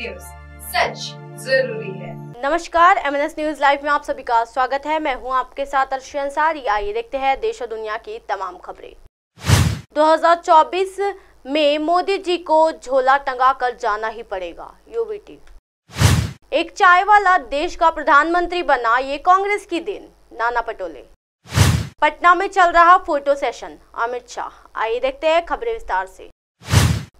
news सच जरूरी है नमस्कार M N S news live में आप सभी का स्वागत है मैं हूं आपके साथ अर्शी अंसारी आइए देखते हैं देश और दुनिया की तमाम खबरें 2024 में मोदी जी को झोला टंगा कर जाना ही पड़ेगा यूबीटी एक चाय वाला देश का प्रधानमंत्री बना ये कांग्रेस की देन नाना पटोले पटना में चल रहा फोटो सेशन अमित शाह आइए देखते हैं खबरें विस्तार से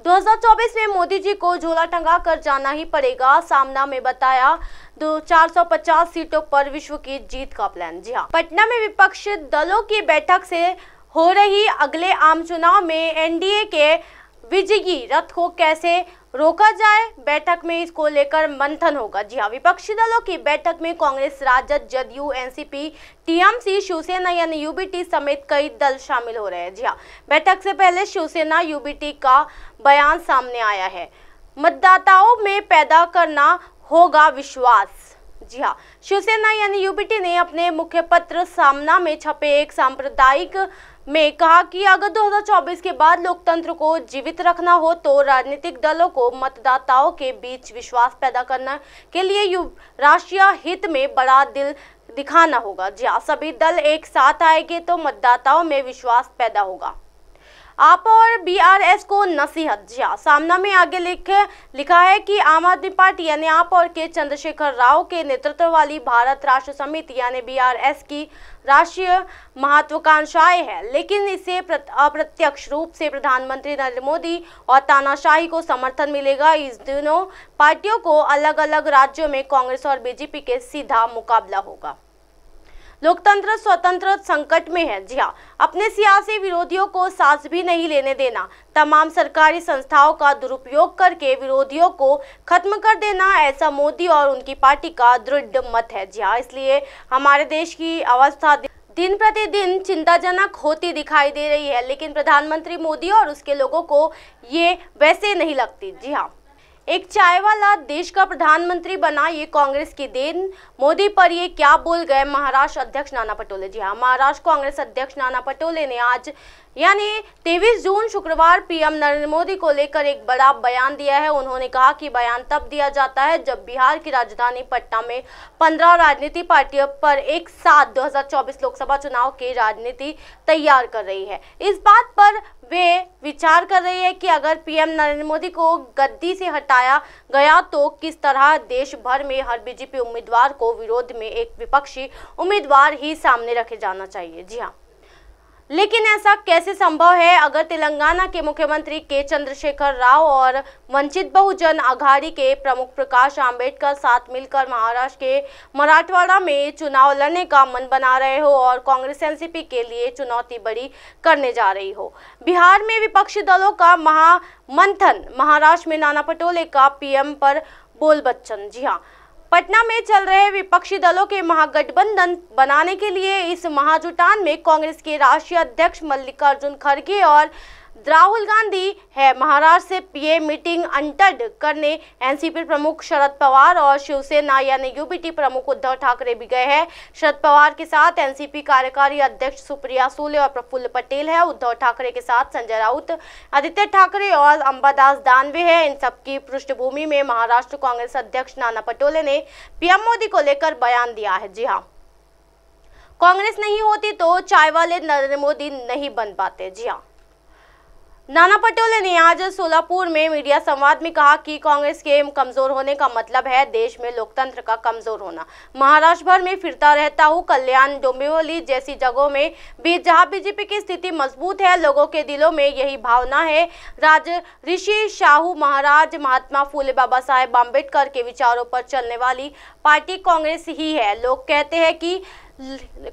2024 में मोदी जी को झोला टंगा कर जाना ही पड़ेगा सामना में बताया दो पचास सीटों पर विश्व की जीत का प्लान जी हाँ पटना में विपक्षी दलों की बैठक से हो रही अगले आम चुनाव में एनडीए के विजयी रथ को कैसे रोका जाए बैठक में इसको लेकर मंथन होगा जी हाँ विपक्षी दलों की बैठक में कांग्रेस राजद जदयू एनसीपी टीएमसी शिवसेना यानी यूबीटी समेत कई दल शामिल हो रहे हैं जी हाँ बैठक से पहले शिवसेना यूबीटी का बयान सामने आया है मतदाताओं में पैदा करना होगा विश्वास जी हाँ शिवसेना यानी यूपीटी ने अपने मुख्य पत्र सामना में छपे एक सांप्रदायिक में कहा कि अगर 2024 के बाद लोकतंत्र को जीवित रखना हो तो राजनीतिक दलों को मतदाताओं के बीच विश्वास पैदा करना के लिए राष्ट्रीय हित में बड़ा दिल दिखाना होगा जी हाँ सभी दल एक साथ आएंगे तो मतदाताओं में विश्वास पैदा होगा आप और बीआरएस को नसीहत जी हाँ, सामना में आगे लिख लिखा है कि आम आदमी पार्टी यानी आप और के चंद्रशेखर राव के नेतृत्व वाली भारत राष्ट्र समिति यानी बीआरएस की राष्ट्रीय महत्वाकांक्षाएं हैं लेकिन इसे अप्रत्यक्ष रूप से प्रधानमंत्री नरेंद्र मोदी और तानाशाही को समर्थन मिलेगा इस दिनों पार्टियों को अलग अलग राज्यों में कांग्रेस और बीजेपी के सीधा मुकाबला होगा लोकतंत्र स्वतंत्र संकट में है जी हाँ अपने सियासी विरोधियों को सांस भी नहीं लेने देना तमाम सरकारी संस्थाओं का दुरुपयोग करके विरोधियों को खत्म कर देना ऐसा मोदी और उनकी पार्टी का दृढ़ मत है जी हाँ इसलिए हमारे देश की अवस्था दिन प्रतिदिन चिंताजनक होती दिखाई दे रही है लेकिन प्रधानमंत्री मोदी और उसके लोगों को ये वैसे नहीं लगती जी हाँ एक चाय वाला देश का प्रधानमंत्री बना ये कांग्रेस की देन मोदी पर ये क्या बोल गए महाराष्ट्र अध्यक्ष नाना पटोले जी हाँ महाराष्ट्र कांग्रेस अध्यक्ष नाना पटोले ने आज यानी तेईस जून शुक्रवार पीएम नरेंद्र मोदी को लेकर एक बड़ा बयान दिया है उन्होंने कहा कि बयान तब दिया जाता है जब बिहार की राजधानी पटना में पंद्रह राजनीति पार्टियों पर एक साथ 2024 लोकसभा चुनाव की राजनीति तैयार कर रही है इस बात पर वे विचार कर रही है कि अगर पीएम नरेंद्र मोदी को गद्दी से हटाया गया तो किस तरह देश भर में हर बीजेपी उम्मीदवार को विरोध में एक विपक्षी उम्मीदवार ही सामने रखे जाना चाहिए जी हाँ लेकिन ऐसा कैसे संभव है अगर तेलंगाना के मुख्यमंत्री के चंद्रशेखर राव और वंचित बहुजन आघाड़ी के प्रमुख प्रकाश आंबेडकर साथ मिलकर महाराष्ट्र के मराठवाड़ा में चुनाव लड़ने का मन बना रहे हो और कांग्रेस एनसीपी के लिए चुनौती बड़ी करने जा रही हो बिहार में विपक्षी दलों का महामंथन महाराष्ट्र में नाना पटोले का पीएम पर बोल बच्चन जी हाँ पटना में चल रहे विपक्षी दलों के महागठबंधन बनाने के लिए इस महाजुटान में कांग्रेस के राष्ट्रीय अध्यक्ष मल्लिकार्जुन खड़गे और राहुल गांधी है महाराष्ट्र से पीए मीटिंग अंटड करने एनसीपी प्रमुख शरद पवार और शिवसेना यानी यूपीटी प्रमुख उद्धव ठाकरे भी गए हैं शरद पवार के साथ एनसीपी कार्यकारी अध्यक्ष सुप्रिया सूले और प्रफुल्ल पटेल है उद्धव ठाकरे के साथ संजय राउत आदित्य ठाकरे और अंबादास दानवे है इन सबकी पृष्ठभूमि में महाराष्ट्र कांग्रेस अध्यक्ष नाना पटोले ने पीएम मोदी को लेकर बयान दिया है जी हाँ कांग्रेस नहीं होती तो चाय वाले नरेंद्र मोदी नहीं बन पाते जी हाँ नाना पटोले ने आज सोलापुर में मीडिया संवाद में कहा कि कांग्रेस के कमजोर होने का मतलब है देश में लोकतंत्र का कमजोर होना महाराष्ट्र भर में फिरता रहता हूँ कल्याण डोम्बिवली जैसी जगहों में भी जहाँ बीजेपी की स्थिति मजबूत है लोगों के दिलों में यही भावना है राज ऋषि शाहू महाराज महात्मा फूले बाबा साहेब आम्बेडकर के विचारों पर चलने वाली पार्टी कांग्रेस ही है लोग कहते हैं कि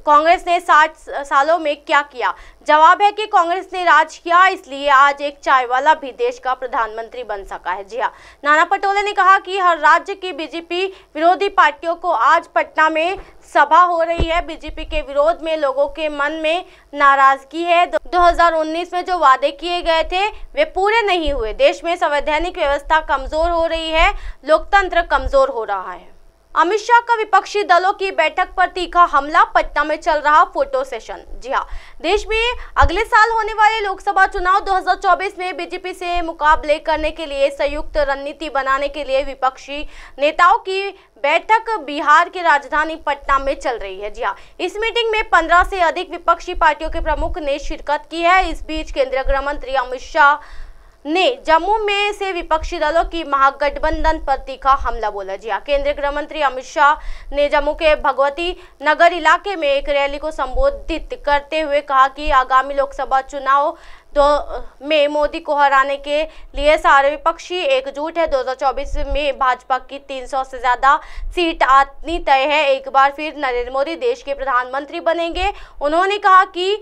कांग्रेस ने साठ सालों में क्या किया जवाब है कि कांग्रेस ने राज किया इसलिए आज एक चाय वाला भी देश का प्रधानमंत्री बन सका है जी हाँ नाना पटोले ने कहा कि हर राज्य की बीजेपी विरोधी पार्टियों को आज पटना में सभा हो रही है बीजेपी के विरोध में लोगों के मन में नाराजगी है 2019 में जो वादे किए गए थे वे पूरे नहीं हुए देश में संवैधानिक व्यवस्था कमजोर हो रही है लोकतंत्र कमजोर हो रहा है अमित शाह का विपक्षी दलों की बैठक पर तीखा हमला पटना में चल रहा फोटो सेशन जी हाँ देश में अगले साल होने वाले लोकसभा चुनाव 2024 में बीजेपी से मुकाबले करने के लिए संयुक्त रणनीति बनाने के लिए विपक्षी नेताओं की बैठक बिहार की राजधानी पटना में चल रही है जी हाँ इस मीटिंग में पंद्रह से अधिक विपक्षी पार्टियों के प्रमुख ने शिरकत की है इस बीच केंद्रीय गृह मंत्री अमित शाह ने जम्मू में से विपक्षी दलों की महागठबंधन पर तीखा हमला बोला जी हाँ, केंद्रीय गृह मंत्री अमित शाह ने जम्मू के भगवती नगर इलाके में एक रैली को संबोधित करते हुए कहा कि आगामी लोकसभा चुनाव दो में मोदी को हराने के लिए सारे विपक्षी एकजुट है 2024 में भाजपा की 300 से ज़्यादा सीट आनी तय है एक बार फिर नरेंद्र मोदी देश के प्रधानमंत्री बनेंगे उन्होंने कहा कि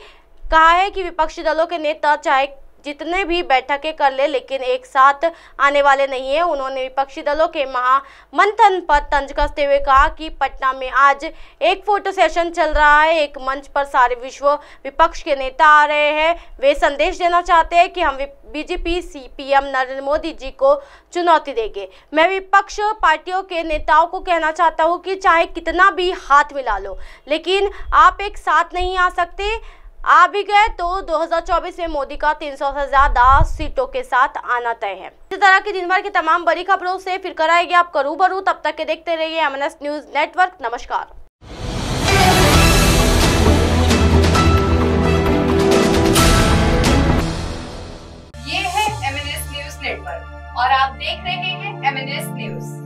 कहा है कि विपक्षी दलों के नेता चाहे जितने भी बैठकें कर ले लेकिन एक साथ आने वाले नहीं है उन्होंने विपक्षी दलों के महामंथन पर तंज कसते हुए कहा कि पटना में आज एक फोटो सेशन चल रहा है एक मंच पर सारे विश्व विपक्ष के नेता आ रहे हैं वे संदेश देना चाहते हैं कि हम बीजेपी सीपीएम नरेंद्र मोदी जी को चुनौती देंगे मैं विपक्ष पार्टियों के नेताओं को कहना चाहता हूँ कि चाहे कितना भी हाथ मिला लो लेकिन आप एक साथ नहीं आ सकते आ भी गए तो 2024 में मोदी का 300 से ज्यादा सीटों के साथ आना तय है इसी तरह की दिन भर की तमाम बड़ी खबरों से फिर कराएगी करू रूबरू तब तक के देखते रहिए एमएनएस न्यूज नेटवर्क नमस्कार ये है एमएनएस न्यूज नेटवर्क और आप देख रहे हैं एमएनएस न्यूज